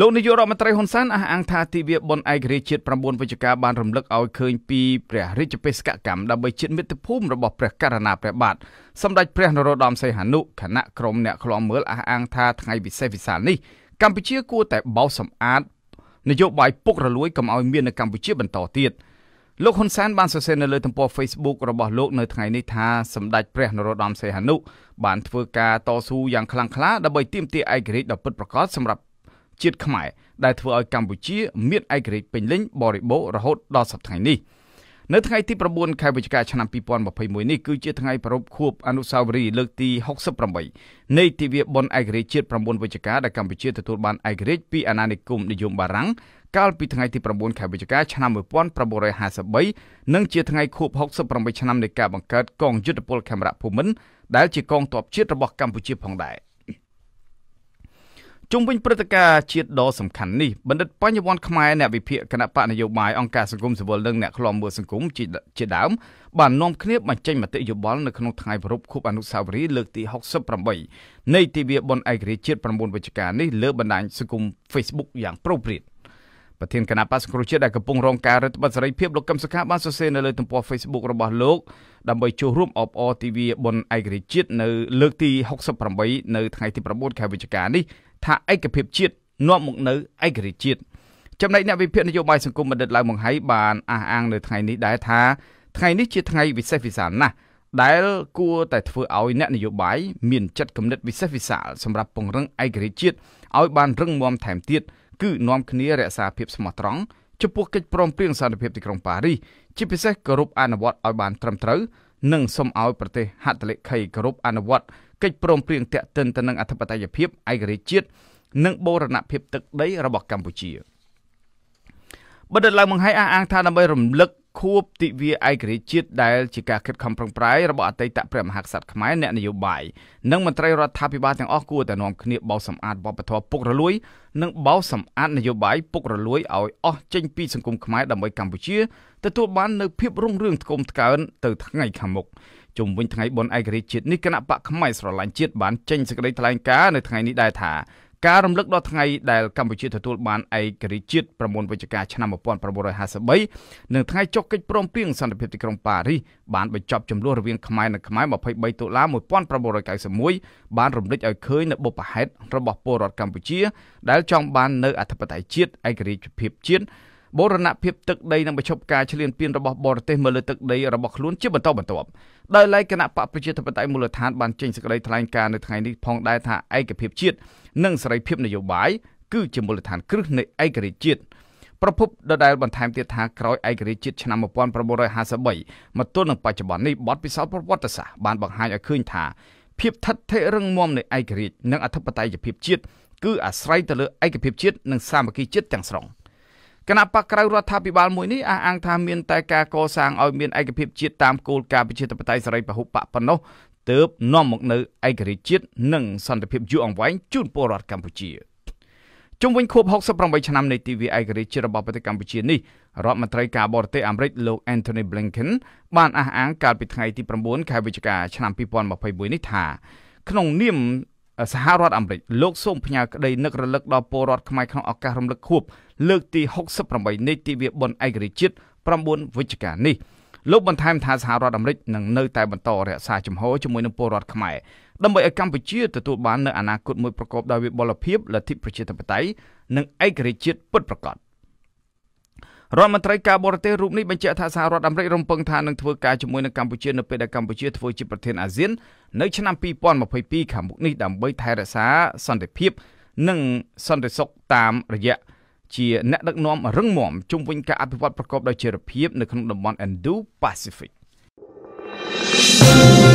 លោកនាយករដ្ឋមន្ត្រីហ៊ុនសែនអះអាង ថាទិវាបុណ្យឯករាជ្យជាតិ9វិច្ឆិកាបានរំលឹកឲ្យឃើញពីព្រះរាជបេសកកម្មដើម្បី ជាតិមាតុភូមិរបស់ព្រះករុណាព្រះបាទសម្ដេចព្រះ នរោត្តមសីហនុគណៈក្រុមអ្នកឃ្លាំមើលអះអាងថាថ្ងៃពិសេសវិសាលនេះកម្ពុជាគួរតែបោសសម្អាត នយោបាយពុករលួយកុំឲ្យមាននៅកម្ពុជាបន្តទៀតលោកហ៊ុនសែនបានសរសេរនៅលើទំព័រ Facebook របស់លោកនៅថ្ងៃនេះថាសម្ដេចព្រះ នរោត្តមសីហនុបានធ្វើការតស៊ូយ៉ាងខ្លាំងក្លាដើម្បីទាមទារឯករាជ្យដ៏ពិតប្រាកដសម្រាប់ជាតិខ្មែរដែលធ្វើឲ្យកម្ពុជាមានឯករាជ្យពេញលេញបរិបូររហូតដល់សប្តាហ៍នេះនៅថ្ងៃទី9ខែវិច្ឆិកាឆ្នាំ2021នេះគឺជាថ្ងៃប្រពខួបអនុស្សាវរីយ៍លើកទី68នៃទិវាបុណ្យឯករាជ្យជាតិ9វិច្ឆិកាដែលកម្ពុជាទទួលបានឯករាជ្យពីអាណានិគមនិយមបារាំងកាលពីថ្ងៃទី9ខែវិច្ឆិកាឆ្នាំ1953និងជាថ្ងៃខួប68ឆ្នាំនៃការបង្កើតកងយុទ្ធពលខេមរៈភូមិន្ទដែលជាកងទ័ពជាតិរបស់កម្ពុជាផងដែរជុំវិញព្រឹត្តិការណ៍ជាតិដ៏សំខាន់នេះបណ្ឌិតបញ្ញវន្តខ្មែរអ្នកវិភាគគណៈបកនយោបាយអង្គការសង្គមស៊ីវិលនិងអ្នកខ្លំមើលសង្គមជាដើមបាននាំគ្នាបញ្ចេញមតិយោបល់នៅក្នុងថ្ងៃប្រពខូបអនុស្សាវរីយ៍លើកទី68នៃទិវាបុណ្យឯករាជ្យជាតិ9វិច្ឆិកានេះលើបណ្ដាញសង្គម Facebook យ៉ាងប្រូព្រាតប្រធានគណៈបក្សសង្គ្រោះជាតិដែលកំពុងរងការរដ្ឋបတ်សេរីភាពលោកកឹមសុខាបានសរសេរនៅលើទំព័រ Facebook របស់លោកដើម្បីចូលរួមអបអរទិវាបុណ្យឯករាជ្យជាតិនៅលើកទី68នៅថ្ងៃទី9ខែវិច្ឆិកានេះថាឯកភាពជាតិនាំមកនៅឯករាជ្យជាតិចំណែកអ្នកវិភាគនយោបាយសង្គមបណ្ឌិតឡៅមង្ហៃបានអះអាងនៅថ្ងៃនេះដែរថាថ្ងៃនេះជាថ្ងៃវិសេសវិសាលណាស់ដែលគួរតែធ្វើឲ្យអ្នកនយោបាយមានចិត្តគំនិតវិសេសវិសាលសម្រាប់ពង្រឹងឯករាជ្យជាតិឲ្យបានរឹងមាំថែមទៀតគឺនាំគ្នារក្សាភាពស្មោះត្រង់ចំពោះកិច្ចព្រមព្រៀងសន្តិភាពទីក្រុងប៉ារីសជាពិសេសគោរពអនុវត្តឲ្យបានត្រឹមត្រូវនិងសូមឲ្យប្រទេសហត្ថលេខីគោរពអនុវត្តកិច្ចព្រមព្រៀងតាក់ទិនទៅនឹងអធិបតេយ្យភាពឯករាជ្យជាតិនិង បូរណភាពទឹកដីរបស់កម្ពុជាបណ្ឌិតឡៅមង្ហៃអះអាងថាដើម្បីរំលឹកខួបទិវាឯករាជ្យជាតិដែលជាការខិតខំប្រឹងប្រែងរបស់អតីតព្រះមហាក្សត្រខ្មែរអ្នកនយោបាយនិងមន្ត្រីរដ្ឋាភិបាលទាំងអស់គួរតែនាំគ្នាបោសសម្អាតវប្បធម៌ពុករលួយនិងបោសសម្អាតនយោបាយពុករលួយឲ្យអស់ចេញពីសង្គមខ្មែរដើម្បីកម្ពុជាទទួលបាននូវភាពរុងរឿងថ្កុំថ្កើនទៅថ្ងៃខាងមុខជុំវិញថ្ងៃបុណ្យឯករាជ្យជាតិនេះគណៈបកផ្នែកស្រឡាញ់ជាតិបានចេញសេចក្តីថ្លែងការណ៍នៅថ្ងៃនេះដែរថាការរំលឹកដល់ថ្ងៃដែលកម្ពុជាទទួលបានឯករាជ្យជាតិ9វិច្ឆិកាឆ្នាំ1953និងថ្ងៃចុះកិច្ចព្រមព្រៀងសន្តិភាពទីក្រុងប៉ារីសបានបញ្ចប់ចំនួនរវាងខ្មែរនិងខ្មែរ23ដុល្លារ1991បានរំលឹកឲ្យឃើញនូវបុព្វហេតុរបស់ពលរដ្ឋកម្ពុជាដែលចង់បាននៅអធិបតេយ្យជាតិឯករាជ្យភាពជាតិបូរណភាពទឹកដីនិងបញ្ឈប់ការឈ្លានពានរបស់បរទេសមកលើទឹកដីរបស់ខ្លួនជាបន្តបន្ទាប់ដោយឡែកគណៈបកប្រជាធិបតេយ្យមូលដ្ឋានបានចេញសេចក្តីថ្លែងការណ៍នៅថ្ងៃនេះផងដែរថាឯកភាពជាតិនិងសេរីភាពនយោបាយគឺជាមូលដ្ឋានគ្រឹះនៃឯករាជ្យជាតិប្រពន្ធដដែលបន្ថែមទៀតថាក្រោយឯករាជ្យជាតិឆ្នាំ1953មកទល់នឹងបច្ចុប្បន្ននេះបទពិសោធន៍ប្រវត្តិសាស្ត្របានបង្ហាញឲ្យឃើញថាភាពថិតថេររឹងមាំនៃឯករាជ្យនិងអធិបតេយ្យភាពជាតិគឺអាស្រ័យទៅលើឯកភាពជាតិនិងសាមគ្គីជាតិទាំងស្រុង។គណៈបកក្រៅរដ្ឋាភិបាលមួយនេះអះអាងថាមានតែការកសាងឲ្យមានឯកភាពជាតិតាមគោលការណ៍ប្រជាធិបតេយ្យសេរីពហុបកប៉ុណ្ណោះទើបនាំមកនៅឯករាជ្យជាតិនិង សន្តិភាពយូរអង្វែងជូនពលរដ្ឋកម្ពុជាជុំវិញខួប68ឆ្នាំនៃទិវាឯករាជ្យជាតិរបស់ប្រទេសកម្ពុជានេះរដ្ឋមន្ត្រីការបរទេសអាមេរិកលោក Anthony Blinken បានអះអាង កាលពីថ្ងៃទី9ខែវិច្ឆិកាឆ្នាំ2021នេះថាក្នុងនាមសហរដ្ឋអាមេរិកលោកសូមផ្ញើក្តីនឹករលឹកដល់ពលរដ្ឋខ្មែរក្នុងឱកាសរំលឹកខួបលើកទី68នៃទិវាបុណ្យឯករាជ្យជាតិ9វិច្ឆិកានេះលោកបន្ថែមថាសហរដ្ឋអាមេរិកនឹងនៅតែបន្តរក្សាជំហរជាមួយនឹងពលរដ្ឋខ្មែរដើម្បីឲ្យកម្ពុជាទទួលបាននូវអនាគតមួយប្រកបដោយវិបុលភាពលទ្ធិប្រជាធិបតេយ្យនិងឯករាជ្យជាតិពិតប្រាកដរដ្ឋមន្ត្រីការបរទេសរូបនេះបញ្ជាក់ថាសហរដ្ឋអាមេរិករំពឹងថានឹងធ្វើការជាមួយនឹងកម្ពុជានៅពេលដែលកម្ពុជាធ្វើជាប្រធានអាស៊ាននៅឆ្នាំ2022ខាងមុខនេះដើម្បីថែរក្សាសន្តិភាពនិងសន្តិសុខតាមរយៈជាអ្នកដឹកនាំរឹងមាំជុំវិញការអភិវឌ្ឍប្រកបដោយចីរភាពនៅក្នុងតំបន់ Indo-Pacific thank you